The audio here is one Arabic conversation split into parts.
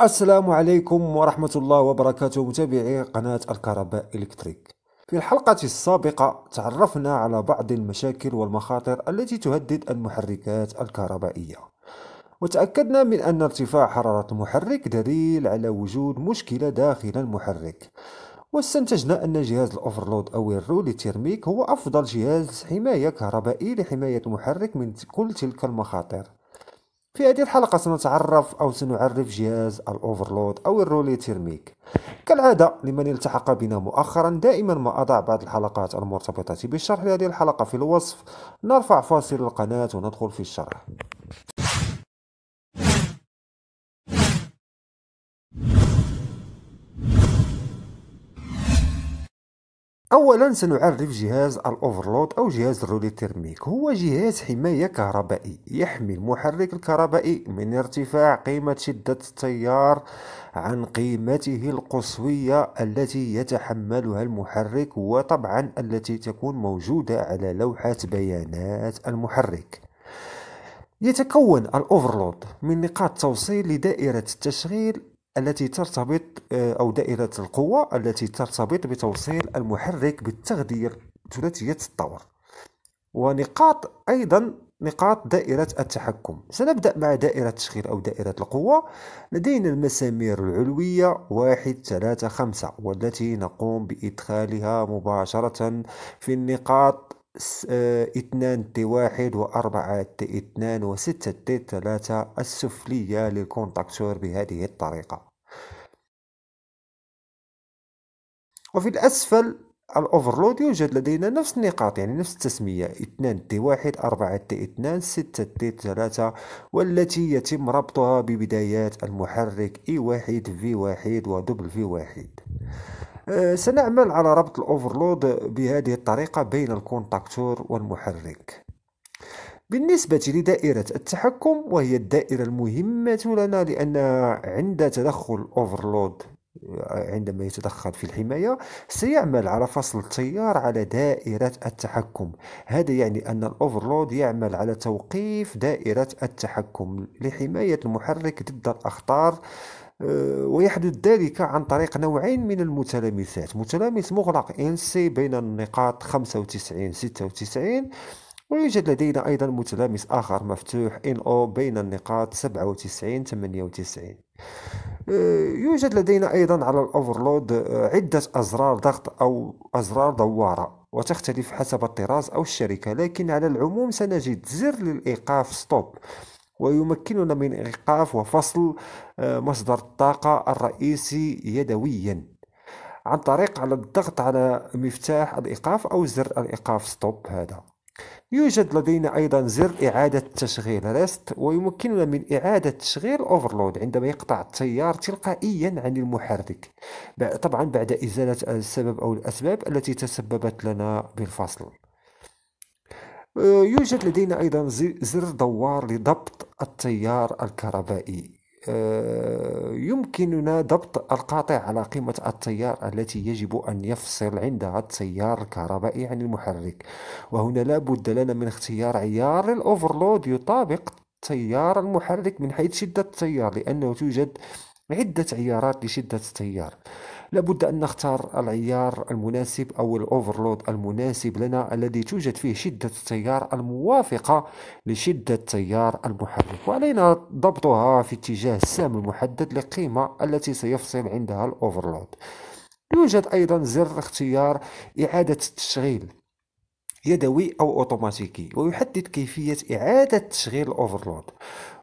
السلام عليكم ورحمة الله وبركاته متابعي قناة الكهرباء إلكتريك في الحلقة السابقة تعرفنا على بعض المشاكل والمخاطر التي تهدد المحركات الكهربائية وتأكدنا من أن ارتفاع حرارة المحرك دليل على وجود مشكلة داخل المحرك واستنتجنا أن جهاز الأوفرلود أو الرولي تيرميك هو أفضل جهاز حماية كهربائي لحماية المحرك من كل تلك المخاطر في هذه الحلقة سنتعرف أو سنعرف جهاز الأوفرلود أو الرولي تيرميك كالعادة لمن التحق بنا مؤخرا دائما ما أضع بعض الحلقات المرتبطة بالشرح لهذه الحلقة في الوصف نرفع فاصل القناة وندخل في الشرح اولا سنعرف جهاز الاوفرلود او جهاز الرولي ترميك هو جهاز حمايه كهربائي يحمي المحرك الكهربائي من ارتفاع قيمه شده التيار عن قيمته القصويه التي يتحملها المحرك وطبعا التي تكون موجوده على لوحه بيانات المحرك يتكون الاوفرلود من نقاط توصيل لدائره التشغيل التي ترتبط آه، أو دائرة القوة التي ترتبط بتوصيل المحرك بالتغذية ثلاثية الطور ونقاط أيضا نقاط دائرة التحكم سنبدأ مع دائرة التشغيل أو دائرة القوة لدينا المسامير العلوية واحد ثلاثة خمسة والتي نقوم بإدخالها مباشرة في النقاط آه، اثنان تي واحد و اربعة تي اثنان و ستة تي ثلاثة السفلية للكونتاكتور بهذه الطريقة وفي الاسفل الاوفرلود يوجد لدينا نفس النقاط يعني نفس التسمية اثنان تي واحد اربعة تي اثنان ستة تي ثلاثة والتي يتم ربطها ببدايات المحرك اي e واحد في واحد ودبل في واحد أه، سنعمل على ربط الأوفرلود بهذه الطريقة بين الكونتاكتور والمحرك بالنسبة لدائرة التحكم وهي الدائرة المهمة لنا لأنها عند تدخل أوفرلود عندما يتدخل في الحماية سيعمل على فصل التيار على دائرة التحكم هذا يعني أن الأوفرلود يعمل على توقيف دائرة التحكم لحماية المحرك ضد الأخطار آه، ويحدث ذلك عن طريق نوعين من المتلامسات متلامس مغلق ان سي بين النقاط 95 96 ويوجد لدينا أيضا متلامس آخر مفتوح ان او بين النقاط 97 98 آه، يوجد لدينا أيضا على الأوفرلود آه، عدة أزرار ضغط أو أزرار دوارة وتختلف حسب الطراز أو الشركة لكن على العموم سنجد زر للإيقاف ستوب ويمكننا من إيقاف وفصل آه، مصدر الطاقة الرئيسي يدويا عن طريق على الضغط على مفتاح الإيقاف أو زر الإيقاف ستوب هذا يوجد لدينا أيضا زر إعادة تشغيل ريست ويمكننا من إعادة تشغيل أوفرلود عندما يقطع التيار تلقائيا عن المحرك طبعا بعد إزالة السبب أو الأسباب التي تسببت لنا بالفصل آه، يوجد لدينا أيضا زر دوار لضبط التيار الكهربائي آه، يمكننا ضبط القاطع على قيمة التيار التي يجب أن يفصل عندها التيار الكهربائي عن المحرك وهنا لا بد لنا من اختيار عيار الأوفرلود يطابق تيار المحرك من حيث شدة التيار لأنه توجد عدة عيارات لشدة التيار لابد أن نختار العيار المناسب أو الأوفرلود المناسب لنا الذي توجد فيه شدة التيار الموافقة لشدة تيار المحرك وعلينا ضبطها في اتجاه السهم المحدد للقيمة التي سيفصل عندها الأوفرلود يوجد أيضا زر اختيار إعادة التشغيل يدوي أو أوتوماتيكي ويحدد كيفية إعادة تشغيل الأوفرلود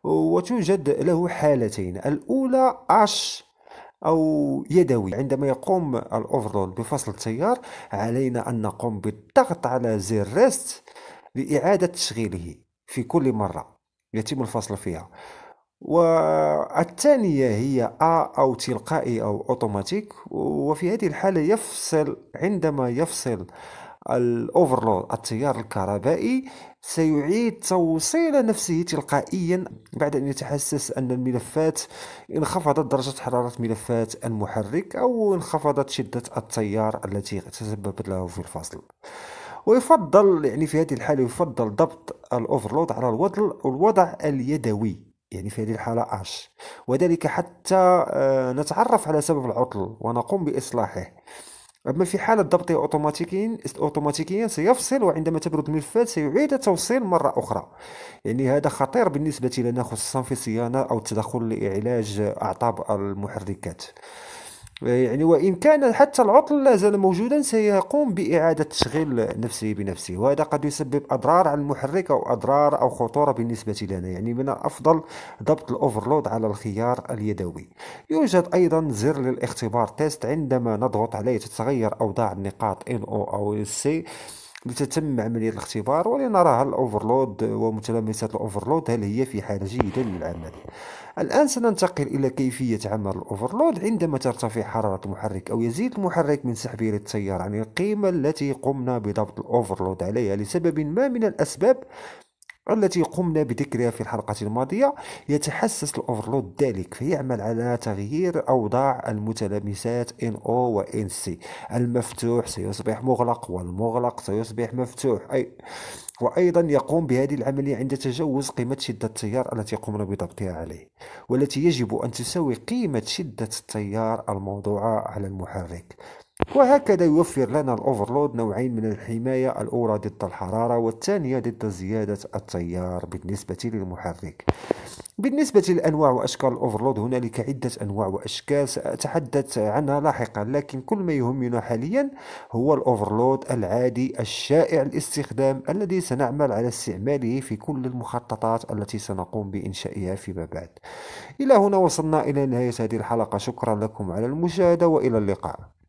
وتوجد له حالتين الأولى أش أو يدوي عندما يقوم الأوفرلود بفصل التيار علينا أن نقوم بالضغط على زر ريست لإعادة تشغيله في كل مرة يتم الفصل فيها والثانية هي أ أو تلقائي أو أوتوماتيك وفي هذه الحالة يفصل عندما يفصل الاوفرلود التيار الكهربائي سيعيد توصيل نفسه تلقائيا بعد ان يتحسس ان الملفات انخفضت درجه حراره ملفات المحرك او انخفضت شده التيار التي تسببت له في الفصل ويفضل يعني في هذه الحاله يفضل ضبط الاوفرلود على الوضع الوضع اليدوي يعني في هذه الحالة اش وذلك حتى آه، نتعرف على سبب العطل ونقوم بإصلاحه أما في حالة ضبطه أوتوماتيكيا أوتوماتيكيا سيفصل وعندما تبرد الملفات سيعيد التوصيل مرة أخرى يعني هذا خطير بالنسبة لنا خصوصا في الصيانة أو التدخل لعلاج أعطاب المحركات يعني وإن كان حتى العطل لا زال موجودا سيقوم بإعادة تشغيل نفسه بنفسه وهذا قد يسبب أضرار على المحرك أو أضرار أو خطورة بالنسبة لنا يعني من الأفضل ضبط الأوفرلود على الخيار اليدوي يوجد أيضا زر للاختبار تيست عندما نضغط عليه تتغير أوضاع النقاط ان أو او سي لتتم عملية الاختبار ولنراها هل الأوفرلود ومتلامسات الأوفرلود هل هي في حالة جيدة للعمل الآن سننتقل إلى كيفية عمل الأوفرلود عندما ترتفع حرارة المحرك أو يزيد المحرك من سحبه للتيار عن القيمة التي قمنا بضبط الأوفرلود عليها لسبب ما من الأسباب التي قمنا بذكرها في الحلقة الماضية يتحسس الأوفرلود ذلك فيعمل على تغيير أوضاع المتلامسات NO و NC المفتوح سيصبح مغلق والمغلق سيصبح مفتوح أي وأيضا يقوم بهذه العملية عند تجاوز قيمة شدة التيار التي قمنا بضبطها عليه والتي يجب أن تساوي قيمة شدة التيار الموضوعة على المحرك وهكذا يوفر لنا الأوفرلود نوعين من الحماية الأولى ضد الحرارة والثانية ضد زيادة التيار بالنسبة للمحرك بالنسبة لأنواع وأشكال الأوفرلود هنالك عدة أنواع وأشكال سأتحدث عنها لاحقا لكن كل ما يهمنا حاليا هو الأوفرلود العادي الشائع الاستخدام الذي سنعمل على استعماله في كل المخططات التي سنقوم بإنشائها فيما بعد إلى هنا وصلنا إلى نهاية هذه الحلقة شكرا لكم على المشاهدة وإلى اللقاء